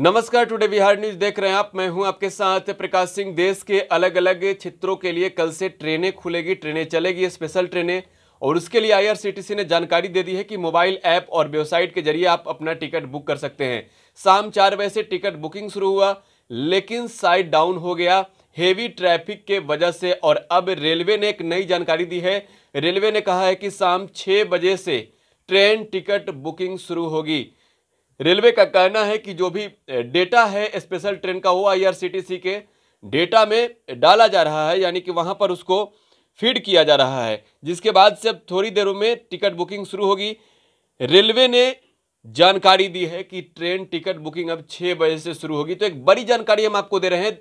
नमस्कार today Bihar news देख रहे हैं आप मैं हूं आपके साथ प्रकाश सिंह देश के अलग अलग क्षेत्रों के लिए कल से ट्रेनें खुलेगी ट्रेनें चलेगी स्पेशल ट्रेनें और उसके लिए आईआरसीटीसी ने जानकारी दे दी है कि मोबाइल ऐप और वेबसाइट के जरिए आप अपना टिकट बुक कर सकते हैं शाम चार बजे से टिकट बुकिंग शुरू हुआ लेकिन साइड डाउन हो गया हेवी ट्रैफिक के वजह से और अब रेलवे ने एक नई जानकारी दी है रेलवे ने कहा है कि शाम छः बजे से ट्रेन टिकट बुकिंग शुरू होगी रेलवे का कहना है कि जो भी डेटा है स्पेशल ट्रेन का वो आईआरसीटीसी के डेटा में डाला जा रहा है यानी कि वहाँ पर उसको फीड किया जा रहा है जिसके बाद से अब थोड़ी देरों में टिकट बुकिंग शुरू होगी रेलवे ने जानकारी दी है कि ट्रेन टिकट बुकिंग अब छः बजे से शुरू होगी तो एक बड़ी जानकारी हम आपको दे रहे हैं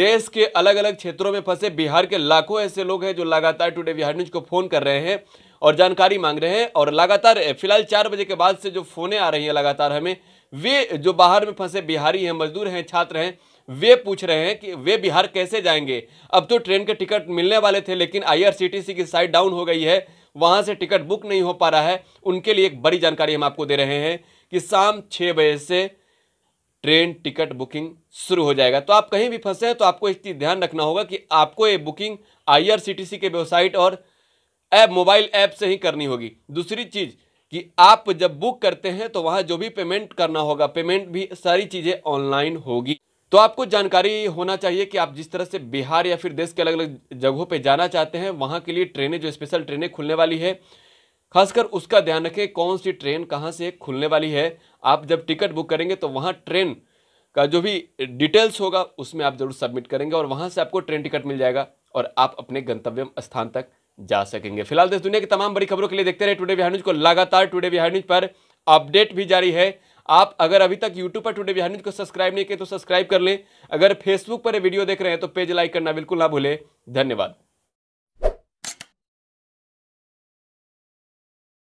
देश के अलग अलग क्षेत्रों में फंसे बिहार के लाखों ऐसे लोग हैं जो लगातार टुडे बिहार न्यूज को फ़ोन कर रहे हैं और जानकारी मांग रहे हैं और लगातार फिलहाल चार बजे के बाद से जो फ़ोनें आ रही हैं लगातार हमें वे जो बाहर में फंसे बिहारी हैं मजदूर हैं छात्र हैं वे पूछ रहे हैं कि वे बिहार कैसे जाएंगे अब तो ट्रेन के टिकट मिलने वाले थे लेकिन आईआरसीटीसी की साइट डाउन हो गई है वहां से टिकट बुक नहीं हो पा रहा है उनके लिए एक बड़ी जानकारी हम आपको दे रहे हैं कि शाम छः बजे से ट्रेन टिकट बुकिंग शुरू हो जाएगा तो आप कहीं भी फंसे हैं तो आपको इस चीज़ ध्यान रखना होगा कि आपको ये बुकिंग आई के वेबसाइट और ऐप मोबाइल ऐप से ही करनी होगी दूसरी चीज़ कि आप जब बुक करते हैं तो वहां जो भी पेमेंट करना होगा पेमेंट भी सारी चीज़ें ऑनलाइन होगी तो आपको जानकारी होना चाहिए कि आप जिस तरह से बिहार या फिर देश के अलग अलग जगहों पर जाना चाहते हैं वहां के लिए ट्रेनें जो स्पेशल ट्रेनें खुलने वाली है खासकर उसका ध्यान रखें कौन सी ट्रेन कहाँ से खुलने वाली है आप जब टिकट बुक करेंगे तो वहाँ ट्रेन का जो भी डिटेल्स होगा उसमें आप ज़रूर सबमिट करेंगे और वहाँ से आपको ट्रेन टिकट मिल जाएगा और आप अपने गंतव्य स्थान तक जा सकेंगे फिलहाल देश तो दुनिया की तमाम बड़ी खबरों के लिए देखते रहे टुडे बिहार न्यूज को लगातार टुडे बिहार न्यूज पर अपडेट भी जारी है आप अगर अभी तक यूट्यूब पर टुडे बिहार न्यूज को सब्सक्राइब नहीं किए तो सब्सक्राइब कर लें अगर फेसबुक पर वीडियो देख रहे हैं तो पेज लाइक करना बिल्कुल ना भूलें धन्यवाद